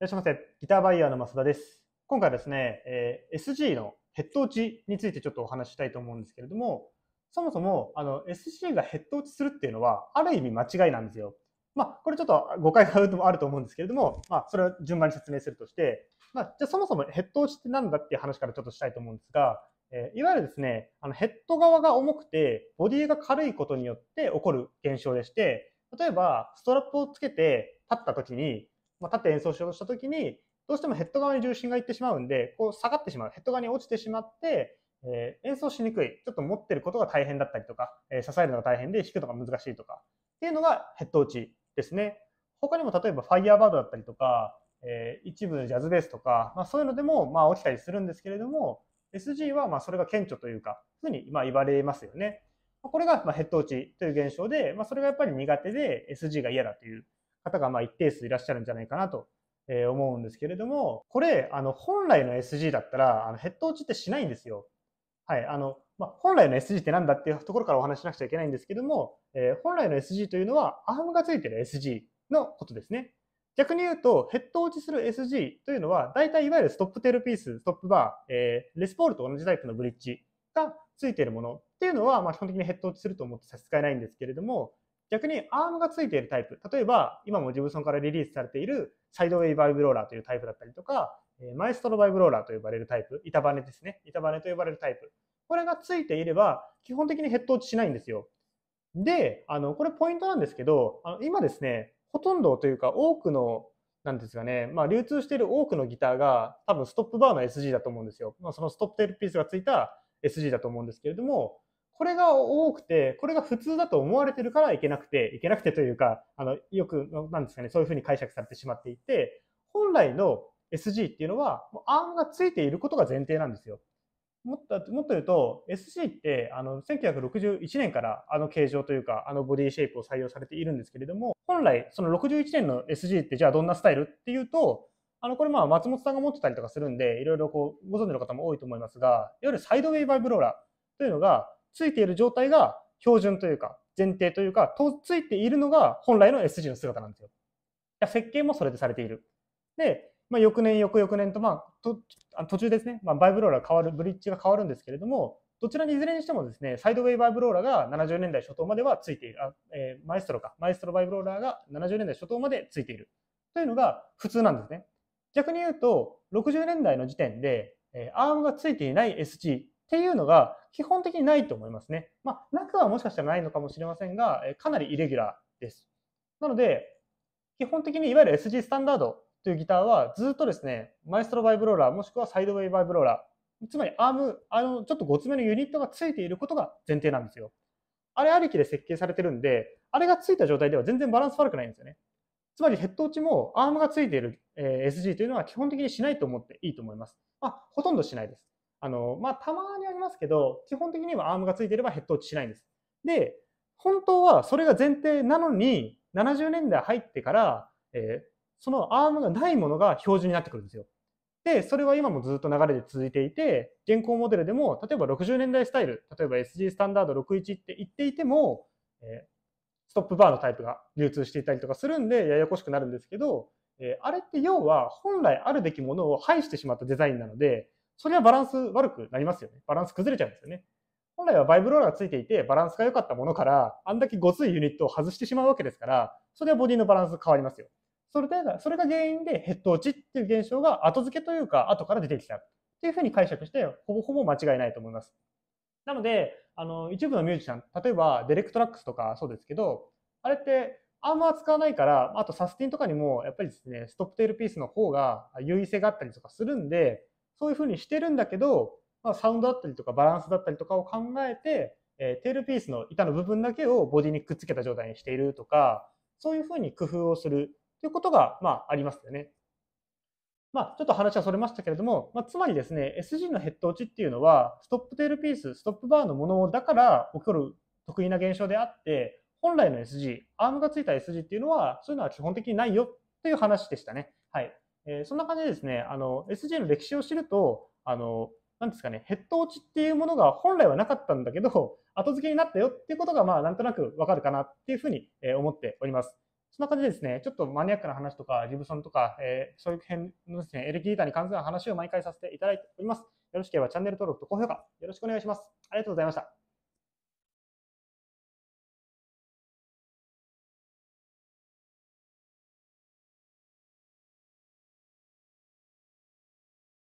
いらっしゃいませ。ギターバイヤーの増田です。今回はですね、えー、SG のヘッド落ちについてちょっとお話ししたいと思うんですけれども、そもそもあの SG がヘッド落ちするっていうのは、ある意味間違いなんですよ。まあ、これちょっと誤解があると思うんですけれども、まあ、それは順番に説明するとして、まあ、じゃそもそもヘッド落ちってなんだっていう話からちょっとしたいと思うんですが、えー、いわゆるですね、あのヘッド側が重くて、ボディが軽いことによって起こる現象でして、例えば、ストラップをつけて立った時に、まあ、立って演奏しようとした時に、どうしてもヘッド側に重心がいってしまうんで、こう下がってしまう。ヘッド側に落ちてしまって、えー、演奏しにくい。ちょっと持ってることが大変だったりとか、えー、支えるのが大変で弾くのが難しいとか、っていうのがヘッド打ちですね。他にも例えばファイヤーバードだったりとか、えー、一部ジャズベースとか、まあ、そういうのでもまあ起きたりするんですけれども、SG はまあそれが顕著というか、ふうにま言われますよね。これがまあヘッド打ちという現象で、まあ、それがやっぱり苦手で SG が嫌だという方がまあ一定数いらっしゃるんじゃないかなと思うんですけれども、これ、あの、本来の SG だったら、あのヘッド落ちってしないんですよ。はい。あの、まあ、本来の SG ってなんだっていうところからお話しなくちゃいけないんですけども、えー、本来の SG というのは、アームがついてる SG のことですね。逆に言うと、ヘッド落ちする SG というのは、大体いわゆるストップテールピース、ストップバー、えー、レスポールと同じタイプのブリッジがついているものっていうのは、まあ、基本的にヘッド落ちすると思って差し支えないんですけれども、逆にアームがついているタイプ、例えば今もジブソンからリリースされているサイドウェイバイブローラーというタイプだったりとか、マエストロバイブローラーと呼ばれるタイプ、板バネですね。板バネと呼ばれるタイプ。これがついていれば、基本的にヘッド落ちしないんですよ。で、あの、これポイントなんですけど、あの今ですね、ほとんどというか多くの、なんですがね、まあ、流通している多くのギターが多分ストップバーの SG だと思うんですよ。まあ、そのストップテールピースがついた SG だと思うんですけれども、これが多くて、これが普通だと思われてるからいけなくて、いけなくてというか、あの、よく、なんですかね、そういうふうに解釈されてしまっていて、本来の SG っていうのは、もうアームがついていることが前提なんですよ。もっと、もっと言うと、SG って、あの、1961年からあの形状というか、あのボディシェイプを採用されているんですけれども、本来、その61年の SG ってじゃあどんなスタイルっていうと、あの、これまあ松本さんが持ってたりとかするんで、いろいろこう、ご存知の方も多いと思いますが、いわゆるサイドウェイバイブローラーというのが、ついている状態が標準というか、前提というか、とついているのが本来の SG の姿なんですよ。いや設計もそれでされている。で、まあ、翌年、翌々年と、まあ、と途中ですね、まあ、バイブローラー変わる、ブリッジが変わるんですけれども、どちらにいずれにしてもですね、サイドウェイバイブローラーが70年代初頭まではついている、あえー、マエストロか、マエストロバイブローラーが70年代初頭までついているというのが普通なんですね。逆に言うと、60年代の時点で、えー、アームがついていない SG っていうのが基本的にないと思いますね。まあ、なくはもしかしたらないのかもしれませんが、かなりイレギュラーです。なので、基本的にいわゆる SG スタンダードというギターはずっとですね、マエストロバイブローラーもしくはサイドウェイバイブローラー、つまりアーム、あのちょっとごつめのユニットがついていることが前提なんですよ。あれありきで設計されてるんで、あれがついた状態では全然バランス悪くないんですよね。つまりヘッド打ちもアームがついている SG というのは基本的にしないと思っていいと思います。まあ、ほとんどしないです。あの、まあ、たまにありますけど、基本的にはアームがついてればヘッド落ちしないんです。で、本当はそれが前提なのに、70年代入ってから、えー、そのアームがないものが標準になってくるんですよ。で、それは今もずっと流れで続いていて、現行モデルでも、例えば60年代スタイル、例えば SG スタンダード61って言っていても、えー、ストップバーのタイプが流通していたりとかするんで、ややこしくなるんですけど、えー、あれって要は本来あるべきものを排してしまったデザインなので、それはバランス悪くなりますよね。バランス崩れちゃうんですよね。本来はバイブローラーがついていて、バランスが良かったものから、あんだけごついユニットを外してしまうわけですから、それはボディのバランス変わりますよ。それで、それが原因でヘッド落ちっていう現象が後付けというか、後から出てきたっていうふうに解釈して、ほぼほぼ間違いないと思います。なので、あの、一部のミュージシャン、例えばデレクトラックスとかそうですけど、あれってアームは使わないから、あとサスティンとかにも、やっぱりですね、ストップテールピースの方が優位性があったりとかするんで、そういうふうにしてるんだけど、まあ、サウンドだったりとかバランスだったりとかを考えて、えー、テールピースの板の部分だけをボディにくっつけた状態にしているとか、そういうふうに工夫をするということが、まあ、ありますよね。まあ、ちょっと話はそれましたけれども、まあ、つまりですね、SG のヘッド落ちっていうのは、ストップテールピース、ストップバーのものだから起こる得意な現象であって、本来の SG、アームがついた SG っていうのは、そういうのは基本的にないよという話でしたね。はい。えー、そんな感じでですね、あの、SJ の歴史を知ると、あの、なんですかね、ヘッド落ちっていうものが本来はなかったんだけど、後付けになったよっていうことが、まあ、なんとなくわかるかなっていうふうに思っております。そんな感じでですね、ちょっとマニアックな話とか、リブソンとか、えー、そういう辺のですね、エレキギターに関する話を毎回させていただいております。よろしければチャンネル登録と高評価、よろしくお願いします。ありがとうございました。